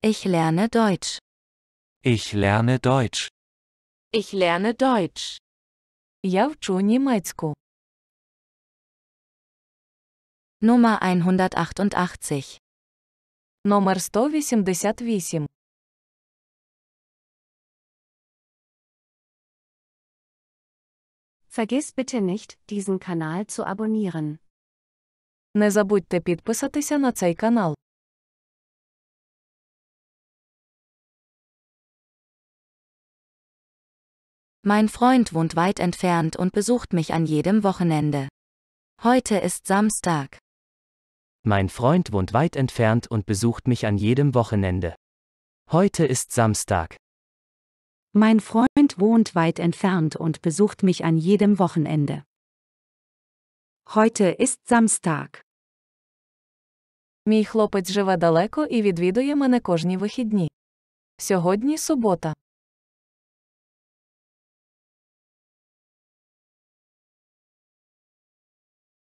Ich lerne Deutsch. Ich lerne Deutsch. Ich lerne Deutsch. Я вчу німецьку. Nummer 188. Номер 188. Vergiss bitte nicht, diesen Kanal zu abonnieren. Не забудьте підписатися на цей канал. Mein Freund wohnt weit entfernt und besucht mich an jedem Wochenende. Heute ist Samstag. Mein Freund wohnt weit entfernt und besucht mich an jedem Wochenende. Heute ist Samstag. Mein Freund wohnt weit entfernt und besucht mich an jedem Wochenende. Heute ist Samstag. Мій хлопець живе далеко і відвідує мене кожні вихідні. Сьогодні субота.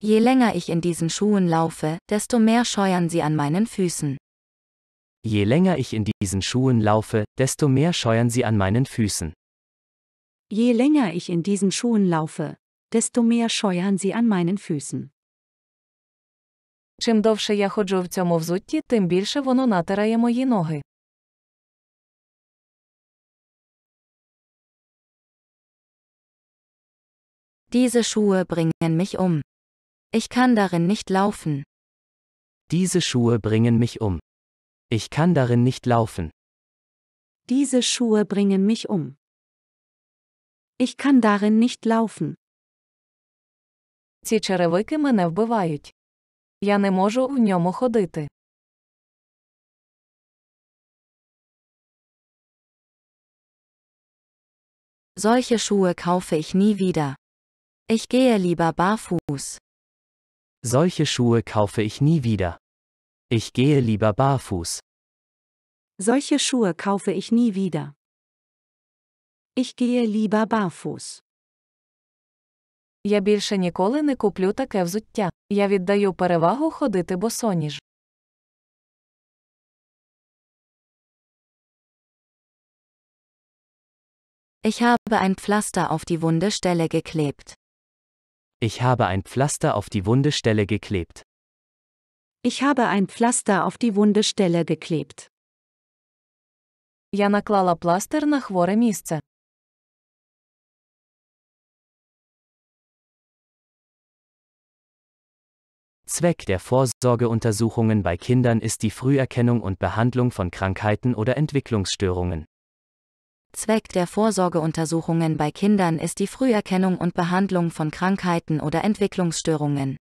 Je länger ich in diesen Schuhen laufe, desto mehr scheuern sie an meinen Füßen. Je länger ich in diesen Schuhen laufe, desto mehr scheuern sie an meinen Füßen. Je länger ich in diesen Schuhen laufe, desto mehr scheuern sie an meinen Füßen. Чим довше я ходжу в цьому взутті, тим більше воно натирає мої ноги. Diese Schuhe bringen mich um. Ich kann darin nicht laufen. Diese Schuhe bringen mich um. Ich kann darin nicht laufen. Diese Schuhe bringen mich um. Ich kann darin nicht laufen. Ці черевики мене вбивають. Я не можу в ньому ходити. Solche Schuhe kaufe ich nie wieder. Ich gehe lieber barfuß. Solche Schuhe kaufe ich nie wieder. Ich gehe lieber barfuß. Solche Schuhe kaufe ich nie wieder. Ich gehe lieber barfuß. Я більше ніколи не куплю таке взуття. Я віддаю перевагу ходити босоніж. Ich habe ein Pflaster auf die wunde Stelle geklebt. Ich habe ein Pflaster auf die Wundestelle geklebt. Ich habe ein Pflaster auf die Wundestelle geklebt. Я наклала пластир на хворе місце. Zweck der Vorsorgeuntersuchungen bei Kindern ist die Früherkennung und Behandlung von Krankheiten oder Entwicklungsstörungen. Zweck der Vorsorgeuntersuchungen bei Kindern ist die Früherkennung und Behandlung von Krankheiten oder Entwicklungsstörungen.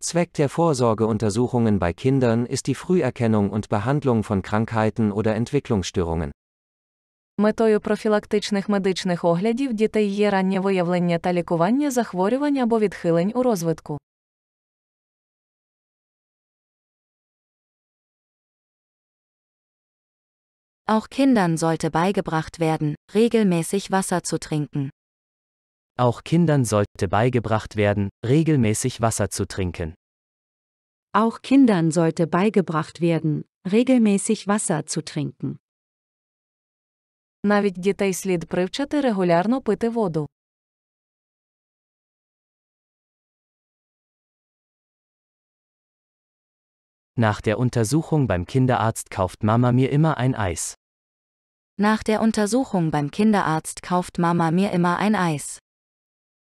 Zweck der Vorsorgeuntersuchungen bei Kindern ist die Früherkennung und Behandlung von Krankheiten oder Entwicklungsstörungen. Метою профілактичних медичних оглядів дітей є раннє виявлення та лікування захворювань або відхилень у розвитку. Auch Kindern sollte beigebracht werden, regelmäßig Wasser zu trinken. Auch Kindern sollte beigebracht werden, regelmäßig Wasser zu trinken. Auch Kindern sollte beigebracht werden, regelmäßig Wasser zu trinken. Навіть дітей слід привчити регулярно пити воду. Nach der Untersuchung beim Kinderarzt kauft Mama mir immer ein Eis. Nach der Untersuchung beim Kinderarzt kauft Mama mir immer ein Eis.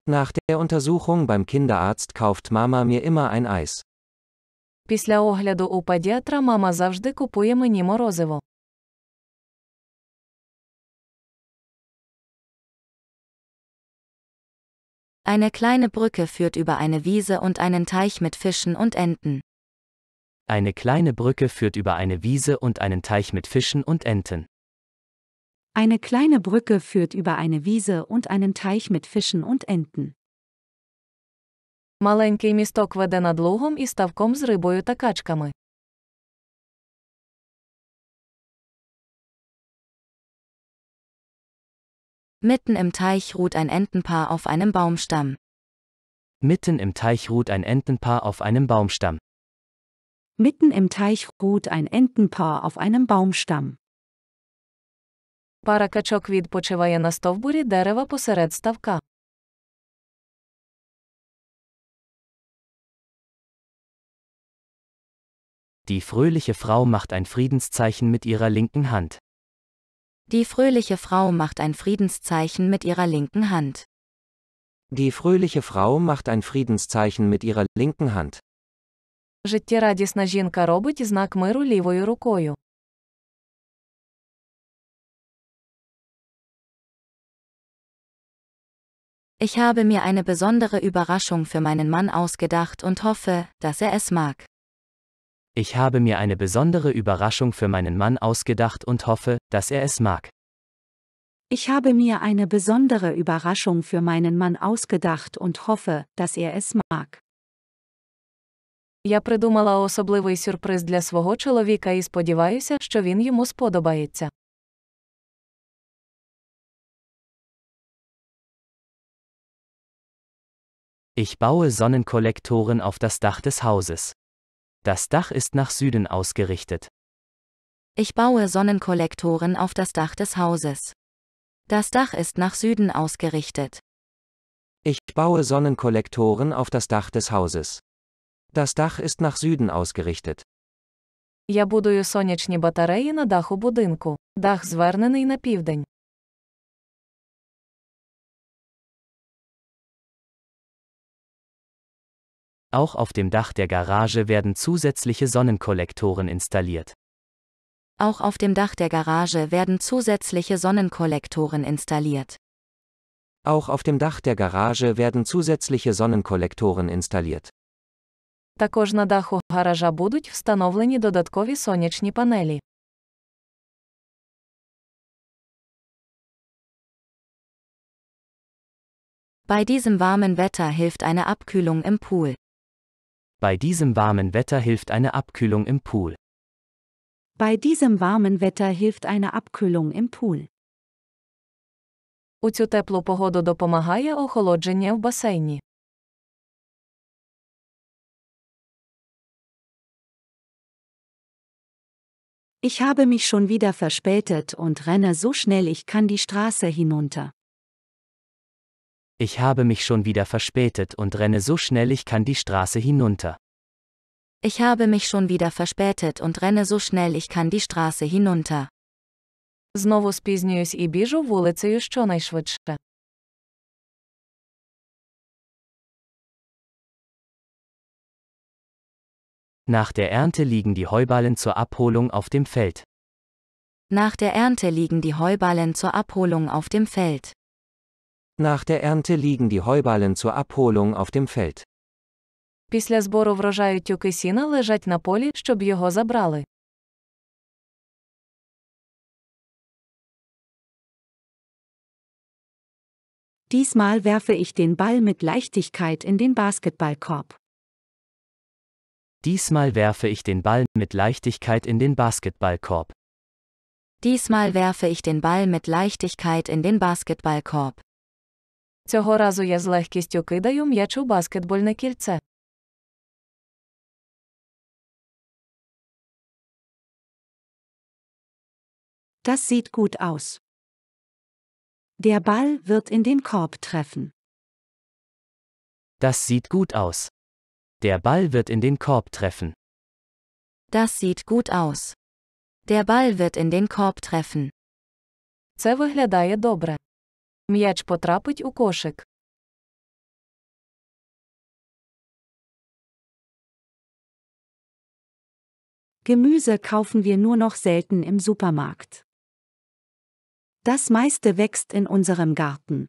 Nach der Untersuchung beim Kinderarzt kauft Mama mir immer ein Eis. Після огляду у педіатра мама завжди купує мені морозиво. Eine kleine Brücke führt über eine Wiese und einen Teich mit Fischen und Enten. Eine kleine Brücke führt über eine Wiese und einen Teich mit Fischen und Enten. Eine kleine Brücke führt über eine Wiese und einen Teich mit Fischen und Enten. Маленький місток веде над лугом і ставком з рибою та качками. Mitten im Teich ruht ein Entenpaar auf einem Baumstamm. Mitten im Teich ruht ein Entenpaar auf einem Baumstamm. Mitten im Teich ruht ein Entenpaar auf einem Baumstamm. Пара качок відпочиває на стовбурі дерева посеред ставка. Die fröhliche Frau macht ein Friedenszeichen mit ihrer linken Hand. Die fröhliche Frau macht ein Friedenszeichen mit ihrer linken Hand. Die fröhliche Frau macht ein Friedenszeichen mit ihrer linken Hand життєрадісна жінка робить знак миру лівою рукою. Ich habe mir eine besondere Überraschung für meinen Mann ausgedacht und hoffe, dass er es mag. Ich habe mir eine besondere Überraschung für meinen Mann ausgedacht und hoffe, dass er es mag. Ich habe mir eine besondere Überraschung für meinen Mann ausgedacht und hoffe, dass er es mag. Я придумала особливий сюрприз для свого чоловіка і сподіваюся, що він йому сподобається. Ich baue Sonnenkollektoren auf das Dach des Hauses. Das Dach ist nach Süden ausgerichtet. Ich baue Sonnenkollektoren auf das Dach des Hauses. Das Dach ist nach Süden ausgerichtet. Ich baue Sonnenkollektoren auf das Dach des Hauses. Das Dach ist nach Süden ausgerichtet. Я будую сонячні батареї на даху будинку. Дах звернений на південь. Auch auf dem Dach der Garage werden zusätzliche Sonnenkollektoren installiert. Auch auf dem Dach der Garage werden zusätzliche Sonnenkollektoren installiert. Auch auf dem Dach der Garage werden zusätzliche Sonnenkollektoren installiert. Також на даху гаража будуть встановлені додаткові сонячні панелі. Bei diesem warmen Wetter hilft eine Abkühlung im Pool. Bei diesem warmen Wetter hilft eine Abkühlung im Pool. Bei diesem warmen Wetter hilft eine Abkühlung im Pool. У цю теплу погоду допомагає охолодження в басейні. Ich habe mich schon wieder verspätet und renne so schnell ich kann die Straße hinunter. Ich habe mich schon wieder verspätet und renne so schnell ich kann die Straße hinunter. Ich habe mich schon wieder verspätet und renne so schnell ich kann die Straße hinunter. Знову спізнююсь і біжу вулицею щонайшвидше. Nach der Ernte liegen die Heuballen zur Abholung auf dem Feld. Nach der Ernte liegen die Heuballen zur Abholung auf dem Feld. Nach der Ernte liegen die Heuballen zur Abholung auf dem Feld. Після збору врожаю тюки сіна лежать на полі, щоб його забрали. Diesmal werfe ich den Ball mit Leichtigkeit in den Basketballkorb. Diesmal werfe ich den Ball mit Leichtigkeit in den Basketballkorb. Diesmal werfe ich den Ball mit Leichtigkeit in den Basketballkorb. Цього разу я з легкістю кидаю м'яч у баскетбольне кільце. Das sieht gut aus. Der Ball wird in den Korb treffen. Das sieht gut aus. Der Ball wird in den Korb treffen. Das sieht gut aus. Der Ball wird in den Korb treffen. Це виглядає добре. М'яч потрапить у кошик. Gemüse kaufen wir nur noch selten im Supermarkt. Das meiste wächst in unserem Garten.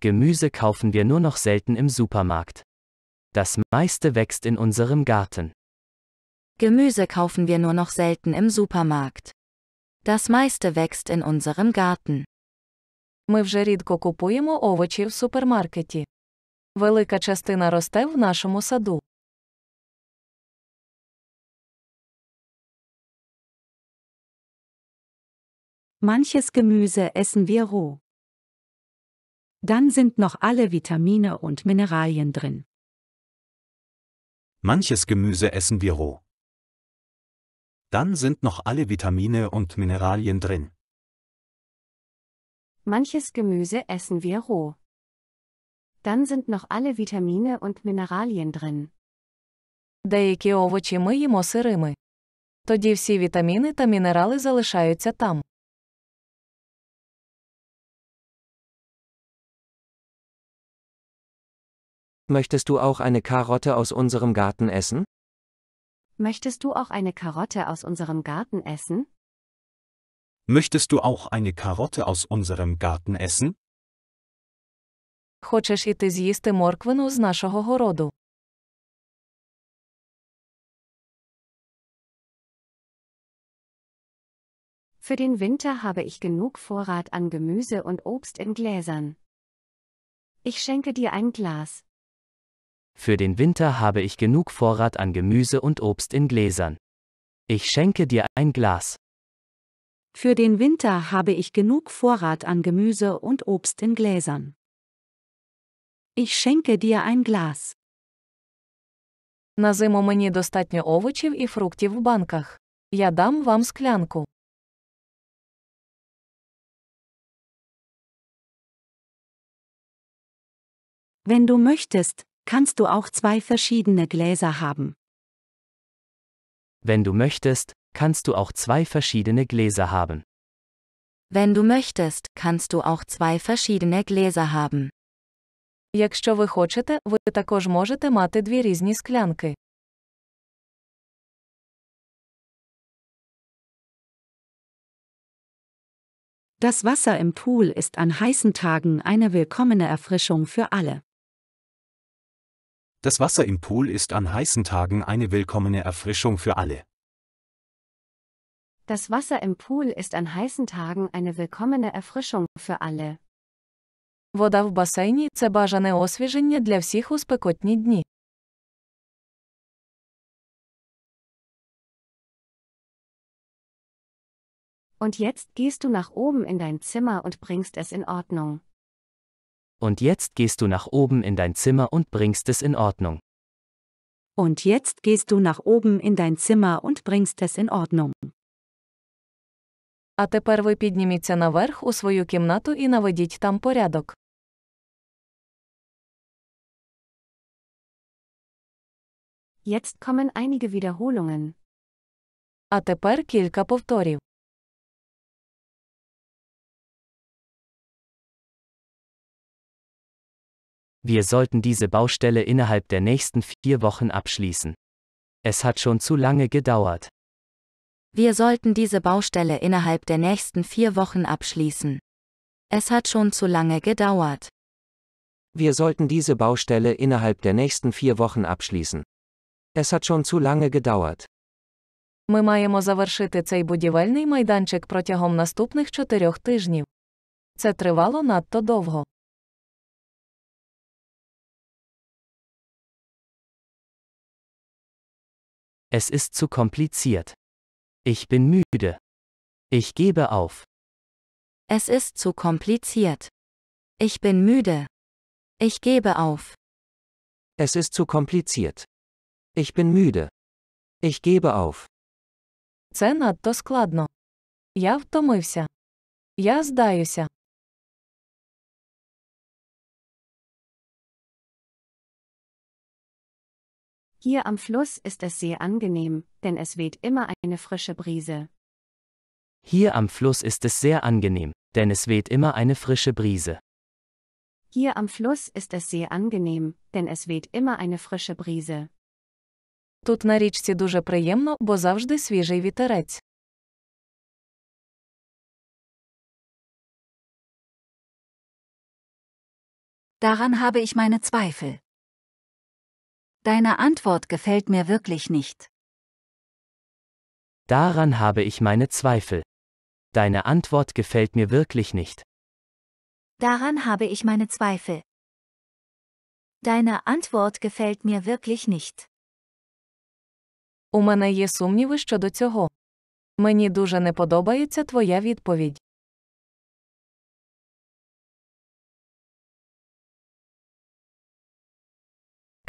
Gemüse kaufen wir nur noch selten im Supermarkt. Das meiste wächst in unserem Garten. Gemüse kaufen wir nur noch selten im Supermarkt. Das meiste wächst in unserem Garten. Ми вже рідко купуємо овочі в супермаркеті. Велика частина росте в нашому саду. Manches Gemüse essen wir roh. Dann sind noch alle Vitamine und Mineralien drin. Manches Gemüse essen wir roh. Dann sind noch alle Vitamine und Mineralien drin. Manches Gemüse essen wir roh. Dann sind noch alle Vitamine und Mineralien drin. Деякі овочі ми їмо сирими. Тоді всі вітаміни та мінерали залишаються там. Möchtest du auch eine Karotte aus unserem Garten essen? Möchtest du auch eine Karotte aus unserem Garten essen? Möchtest du auch eine Karotte aus unserem Garten essen? Хочеш і з'їсти морквину з нашого городу? Für den Winter habe ich genug Vorrat an Gemüse und Obst in Gläsern. Ich schenke dir ein Glas. Für den Winter habe ich genug Vorrat an Gemüse und Obst in Gläsern. Ich schenke dir ein Glas. Für den Winter habe ich genug Vorrat an Gemüse und Obst in Gläsern. Ich schenke dir ein Glas. На зиму мені достатньо овочів і фруктів в банках. Я дам вам склянку. Wenn du möchtest, kannst du auch zwei verschiedene Gläser haben. Wenn du möchtest, kannst du auch zwei verschiedene Gläser haben. Wenn du möchtest, kannst du auch zwei verschiedene Gläser haben. Якщо ви хочете, ви також можете мати дві різні склянки. Das Wasser im Pool ist an heißen Tagen eine willkommene Erfrischung für alle. Das Wasser im Pool ist an heißen Tagen eine willkommene Erfrischung für alle. Das Wasser im Pool ist an heißen Tagen eine willkommene Erfrischung für alle. Вода в басейні це бажане освіження для всіх у спекотні дні. Und jetzt gehst du nach oben in dein Zimmer und bringst es in Ordnung und jetzt gehst du nach oben in dein Zimmer und bringst es in Ordnung. Und jetzt gehst du nach oben in dein Zimmer und bringst es in Ordnung. А тепер ви підніміться наверх у свою кімнату і наведіть там порядок. Jetzt kommen einige Wiederholungen. А тепер кілька повторів. Wir sollten diese Baustelle innerhalb der nächsten vier Wochen abschließen. Es hat schon zu lange gedauert. Wir sollten diese Baustelle innerhalb der nächsten vier Wochen abschließen. Es hat schon zu lange gedauert. Wir sollten diese Baustelle innerhalb der nächsten vier Wochen abschließen. Es hat schon zu lange gedauert. Ми маємо завершити цей будівельний майданчик протягом наступних чотирьох тижнів. Це тривало надто довго. Es ist zu kompliziert. Ich bin müde. Ich gebe auf. Es ist zu kompliziert. Ich bin müde. Ich gebe auf. Es ist zu kompliziert. Ich bin müde. Ich gebe auf. Це надто складно. Я втомився. Я здаюся. Hier am Fluss ist es sehr angenehm, denn es weht immer eine frische Brise. Hier am Fluss ist es sehr angenehm, denn es weht immer eine frische Brise. Hier am Fluss ist es sehr angenehm, denn es weht immer eine frische Brise. Тут на річці дуже приємно, бо завжди свіжий вітерець. Daran habe ich meine Zweifel. Deine Antwort gefällt mir wirklich nicht. Daran habe ich meine Zweifel. Deine Antwort gefällt mir wirklich nicht. Daran habe ich meine Zweifel. Deine Antwort gefällt mir wirklich nicht. У мене є сумніви щодо цього. Мені дуже не подобається твоя відповідь.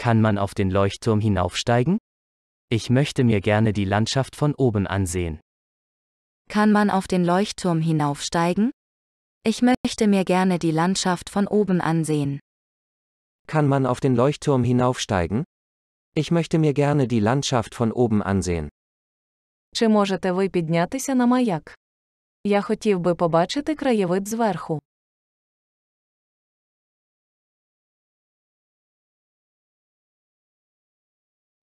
Kann man auf den Leuchtturm hinaufsteigen? Ich möchte mir gerne die Landschaft von oben ansehen. Kann man auf den Leuchtturm hinaufsteigen? Ich möchte mir gerne die Landschaft von oben ansehen. Kann man auf den Leuchtturm hinaufsteigen? Ich möchte mir gerne die Landschaft von oben ansehen. Чи можете ви піднятися на маяк? Я хотів би побачити краєвид зверху.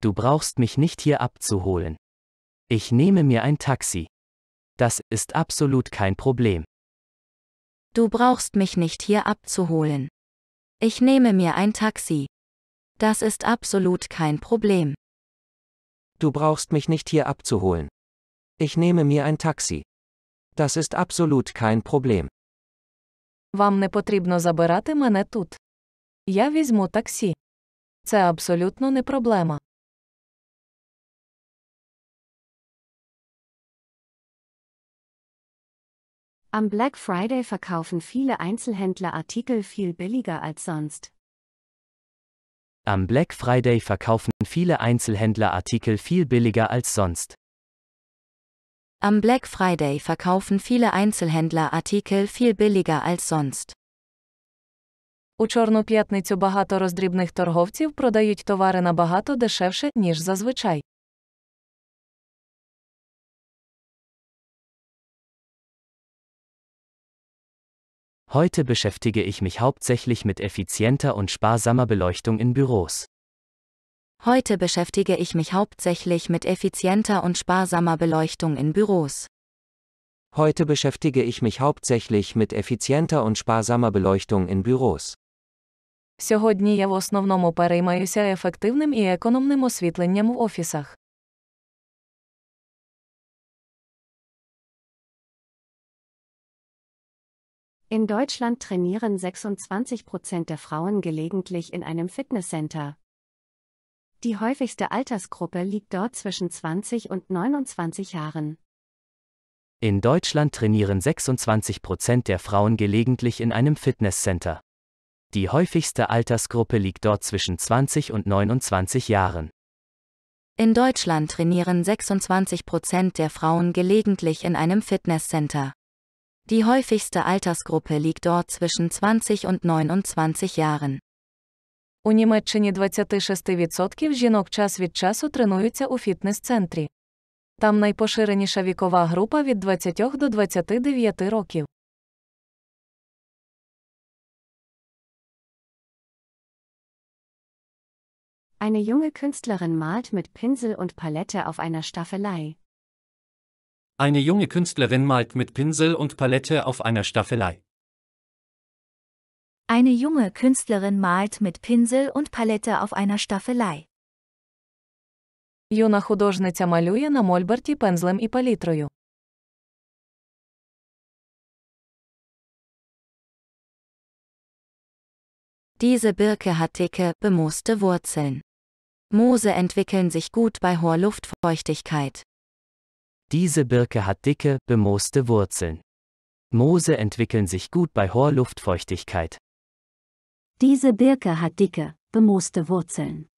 Du brauchst mich nicht hier abzuholen. Ich nehme mir ein Taxi. Das ist absolut kein Problem. Du brauchst mich nicht hier abzuholen. Ich nehme mir ein Taxi. Das ist absolut kein Problem. Du brauchst mich nicht hier abzuholen. Ich nehme mir ein Taxi. Das ist absolut kein Problem. Вам не потрібно забирати мене тут. Я візьму таксі. Це абсолютно не проблема. Am Black Friday verkaufen viele Einzelhändler Artikel viel billiger als sonst. Am Black Friday verkaufen viele Einzelhändler Artikel viel billiger als sonst. Am Black Friday verkaufen viele Einzelhändler Artikel viel billiger als sonst. У чорну п'ятницю багато роздрібних торговців продають товари набагато дешевше, ніж зазвичай. Heute beschäftige ich mich hauptsächlich mit effizienter und sparsamer Beleuchtung in Büros. Heute beschäftige ich mich hauptsächlich mit effizienter und sparsamer Beleuchtung in Büros. Heute beschäftige ich mich hauptsächlich mit effizienter und sparsamer Beleuchtung in Büros. Сьогодні я в основному переймаюся ефективним і економним освітленням в офісах. In Deutschland trainieren 26 Prozent der Frauen gelegentlich in einem Fitnesscenter. Die häufigste Altersgruppe liegt dort zwischen 20 und 29 Jahren. In Deutschland trainieren 26 Prozent der Frauen gelegentlich in einem Fitnesscenter. Die häufigste Altersgruppe liegt dort zwischen 20 und 29 Jahren. In Deutschland trainieren 26 Prozent der Frauen gelegentlich in einem Fitnesscenter. Die häufigste Altersgruppe liegt dort zwischen 20 und 29 Jahren. У Німеччині 26% жінок час від часу тренуються у фітнес-центрі. Там найпоширеніша вікова група від 20 до 29 років. Eine junge Künstlerin malt mit Pinsel und Palette auf einer Staffelei. Eine junge Künstlerin malt mit Pinsel und Palette auf einer Staffelei. Eine junge Künstlerin malt mit Pinsel und Palette auf einer Staffelei. Юна художниця малює на мольберті пензлем і палітрою. Diese Birke hat dicke, bemooste Wurzeln. Moose entwickeln sich gut bei hoher Luftfeuchtigkeit. Diese Birke hat dicke, bemooste Wurzeln. Moose entwickeln sich gut bei hoher Luftfeuchtigkeit. Diese Birke hat dicke, bemooste Wurzeln.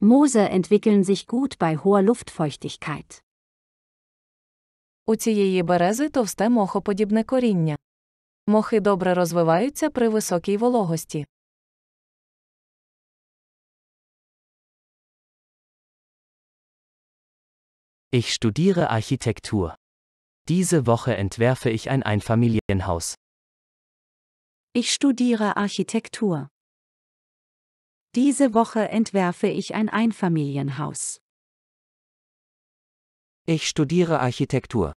Moose entwickeln sich gut bei hoher Luftfeuchtigkeit. У цієї берези товсте мохоподібне коріння. Мохи добре розвиваються при високій вологості. Ich studiere Architektur. Diese Woche entwerfe ich ein Einfamilienhaus. Ich studiere Architektur. Diese Woche entwerfe ich ein Einfamilienhaus. Ich studiere Architektur.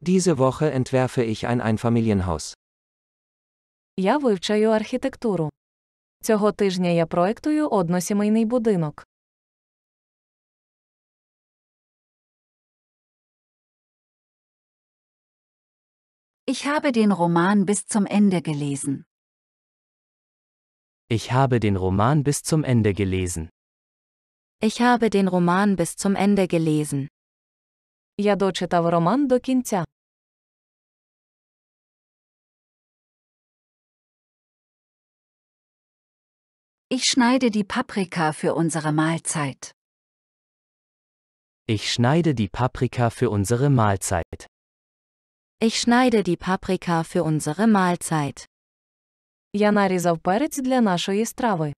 Diese Woche entwerfe ich ein Einfamilienhaus. Я вивчаю архітектуру. Цього тижня я проектую односімейний будинок. Ich habe den Roman bis zum Ende gelesen. Ich habe den Roman bis zum Ende gelesen. Ich habe den Roman bis zum Ende gelesen. Я дочитав роман до кінця. Ich schneide die Paprika für unsere Mahlzeit. Ich schneide die Paprika für unsere Mahlzeit. Ich schneide die Paprika für unsere Mahlzeit. Я нарізав перець для нашої страви.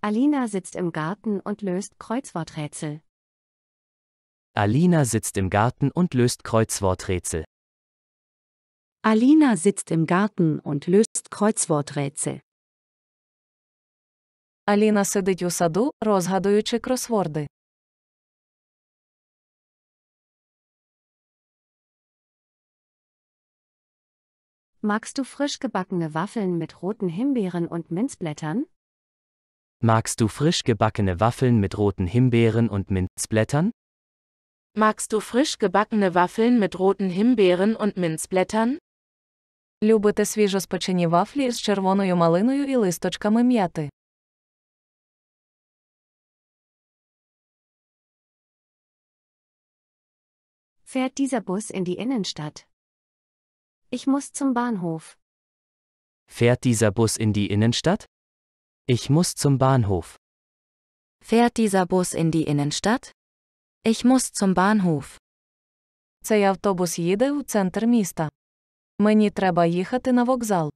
Alina sitzt im Garten und löst Kreuzworträtsel. Alina sitzt im Garten und löst Kreuzworträtsel. Alina sitzt im Garten und löst Kreuzworträtsel. Аліна сидить у саду, розгадуючи кросворди. Magst du frisch gebackene Waffeln mit roten Himbeeren und Minzblättern? Magst du frisch gebackene Waffeln mit roten Himbeeren und Minzblättern? Magst du frisch gebackene Waffeln mit roten Himbeeren und Minzblättern? Любите свіжоспечені вафлі з червоною малиною і листочками м'яти? fährt dieser Bus in die Innenstadt? Ich muss zum Bahnhof. Fährt dieser Bus in die Innenstadt? Ich muss zum Bahnhof. Fährt dieser Bus in die Innenstadt? Ich muss zum Bahnhof. Цей автобус їде у центр міста. Мені треба їхати на вокзал.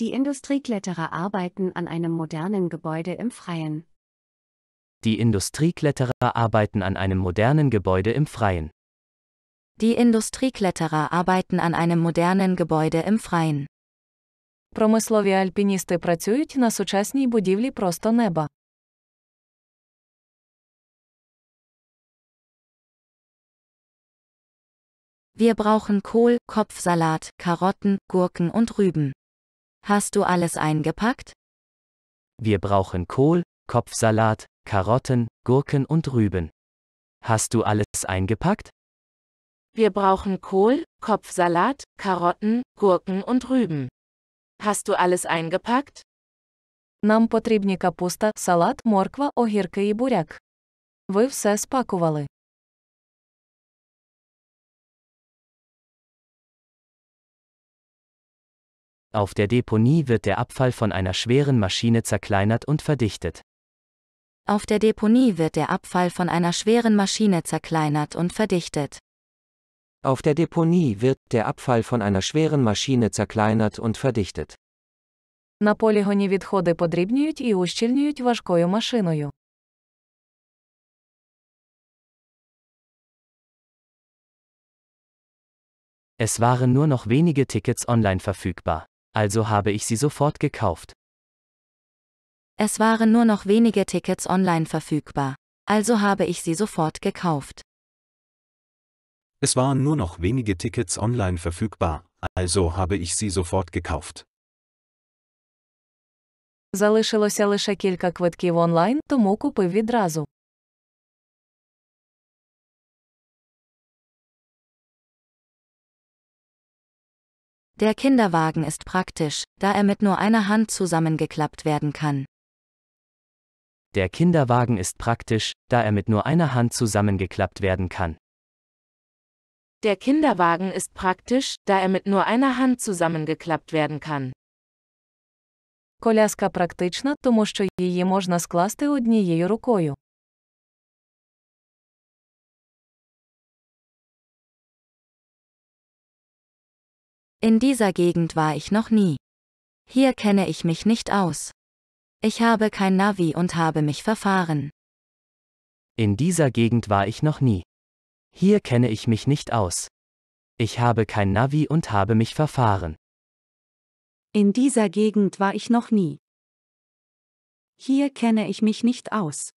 Die Industriekletterer arbeiten an einem modernen Gebäude im Freien. Die Industriekletterer arbeiten an einem modernen Gebäude im Freien. Die Industriekletterer arbeiten an einem modernen Gebäude im Freien. Промислові альпіністи працюють на сучасній будівлі просто неба. Wir brauchen Kohl, Kopfsalat, Karotten, Gurken und Rüben. Hast du alles eingepackt? Wir brauchen Kohl, Kopfsalat, Karotten, Gurken und Rüben. Hast du alles eingepackt? Wir brauchen Kohl, Kopfsalat, Karotten, Gurken und Rüben. Hast du alles eingepackt? Нам потрібні капуста, салат, морква, огірки і буряк. Ви все спакували. Auf der Deponie wird der Abfall von einer schweren Maschine zerkleinert und verdichtet. Auf der Deponie wird der Abfall von einer schweren Maschine zerkleinert und verdichtet. Auf der Deponie wird der Abfall von einer schweren Maschine zerkleinert und verdichtet. На полігоні відходи подрібнюють і ущільнюють важкою машиною. Es waren nur noch wenige Tickets online verfügbar. Also habe ich sie sofort gekauft. Es waren nur noch wenige Tickets online verfügbar. Also habe ich sie sofort gekauft. Es waren nur noch wenige Tickets online verfügbar, also habe ich sie sofort gekauft. Залишилося лише кілька квитків онлайн, тому купив відразу. Der Kinderwagen ist praktisch, da er mit nur einer Hand zusammengeklappt werden kann. Der Kinderwagen ist praktisch, da er mit nur einer Hand zusammengeklappt werden kann. Der Kinderwagen ist praktisch, da er mit nur einer Hand zusammengeklappt werden kann. Коляска практична, тому що її можна скласти однією рукою. In dieser Gegend war ich noch nie. Hier kenne ich mich nicht aus. Ich habe kein Navi und habe mich verfahren. In dieser Gegend war ich noch nie. Hier kenne ich mich nicht aus. Ich habe kein Navi und habe mich verfahren. In dieser Gegend war ich noch nie. Hier kenne ich mich nicht aus.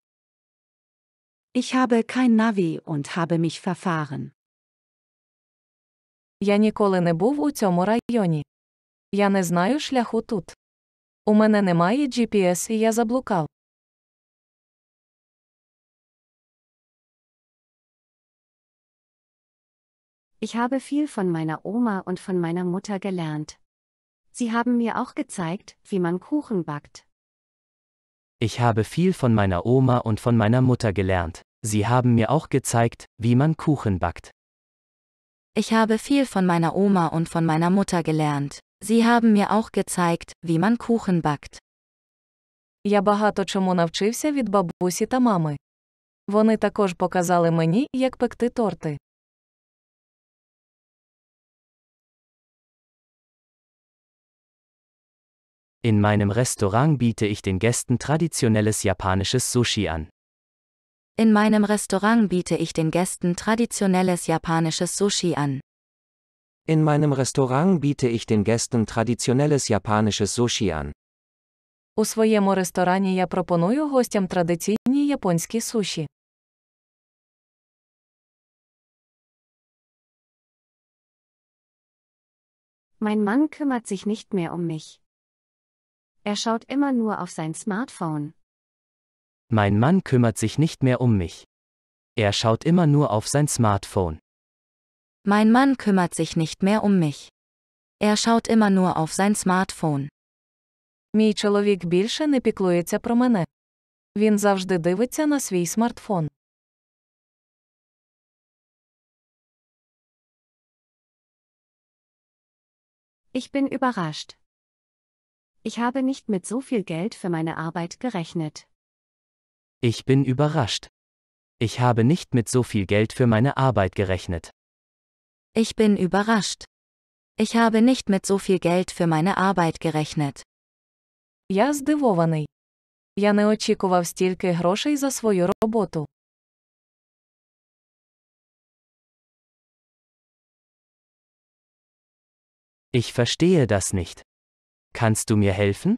Ich habe kein Navi und habe mich verfahren. Я ніколи не був у цьому районі. Я не знаю шляху тут. У мене немає GPS і я заблукав. Ich habe viel von meiner Oma und von meiner Mutter gelernt. Sie haben mir auch gezeigt, wie man Kuchen backt. Ich habe viel von meiner Oma und von meiner Mutter gelernt. Sie haben mir auch gezeigt, wie man Kuchen backt. Ich habe viel von meiner Oma und von meiner Mutter gelernt. Sie haben mir auch gezeigt, wie man Kuchen backt. Я багато чому навчився від бабусі та мами. Вони також показали мені, як пекти торти. In meinem Restaurant biete ich den Gästen traditionelles japanisches Sushi an. In meinem Restaurant biete ich den Gästen traditionelles japanisches Sushi an. In meinem Restaurant biete ich den Gästen traditionelles japanisches Sushi an. У своєму ресторані я пропоную гостям традиційні японські суші. Mein Mann kümmert sich nicht mehr um mich. Er schaut immer nur auf sein Smartphone. Mein Mann kümmert sich nicht mehr um mich. Er schaut immer nur auf sein Smartphone. Mein Mann kümmert sich nicht mehr um mich. Er schaut immer nur auf sein Smartphone. Мій чоловік більше не піклується про мене. Він завжди дивиться на свій смартфон. Ich bin überrascht. Ich habe nicht mit so viel Geld für meine Arbeit gerechnet. Ich bin überrascht. Ich habe nicht mit so viel Geld für meine Arbeit gerechnet. Ich bin überrascht. Ich habe nicht mit so viel Geld für meine Arbeit gerechnet. Я здивований. Я не очікував стільки грошей за свою роботу. Ich verstehe das nicht. Kannst du mir helfen?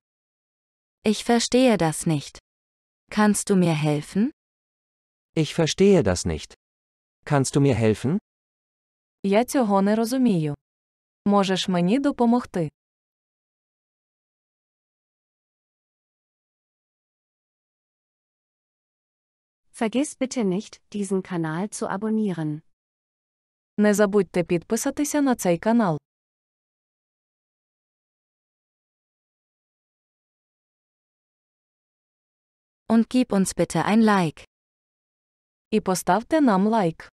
Ich verstehe das nicht. Kannst du mir helfen? Ich verstehe das nicht. Kannst du mir helfen? Я цього не розумію. Можеш мені допомогти? Vergiss bitte nicht, diesen Kanal zu abonnieren. Не забудьте підписатися на цей канал. und gib uns bitte ein Like. І поставте нам лайк.